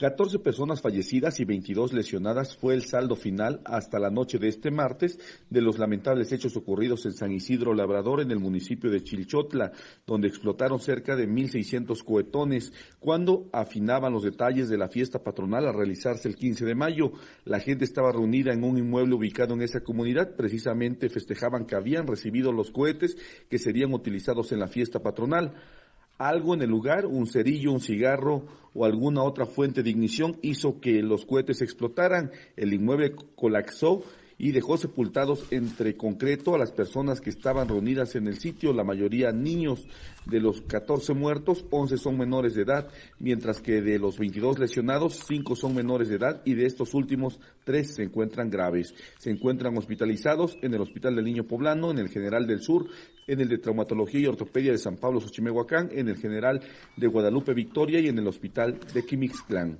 14 personas fallecidas y 22 lesionadas fue el saldo final hasta la noche de este martes de los lamentables hechos ocurridos en San Isidro Labrador en el municipio de Chilchotla, donde explotaron cerca de 1.600 cohetones cuando afinaban los detalles de la fiesta patronal a realizarse el 15 de mayo. La gente estaba reunida en un inmueble ubicado en esa comunidad, precisamente festejaban que habían recibido los cohetes que serían utilizados en la fiesta patronal. Algo en el lugar, un cerillo, un cigarro o alguna otra fuente de ignición hizo que los cohetes explotaran. El inmueble colapsó y dejó sepultados entre concreto a las personas que estaban reunidas en el sitio, la mayoría niños. De los 14 muertos, 11 son menores de edad, mientras que de los 22 lesionados, 5 son menores de edad y de estos últimos, 3 se encuentran graves. Se encuentran hospitalizados en el Hospital del Niño Poblano, en el General del Sur, en el de Traumatología y Ortopedia de San Pablo Xochimehuacán, en el General de Guadalupe Victoria y en el Hospital de Quimixclán.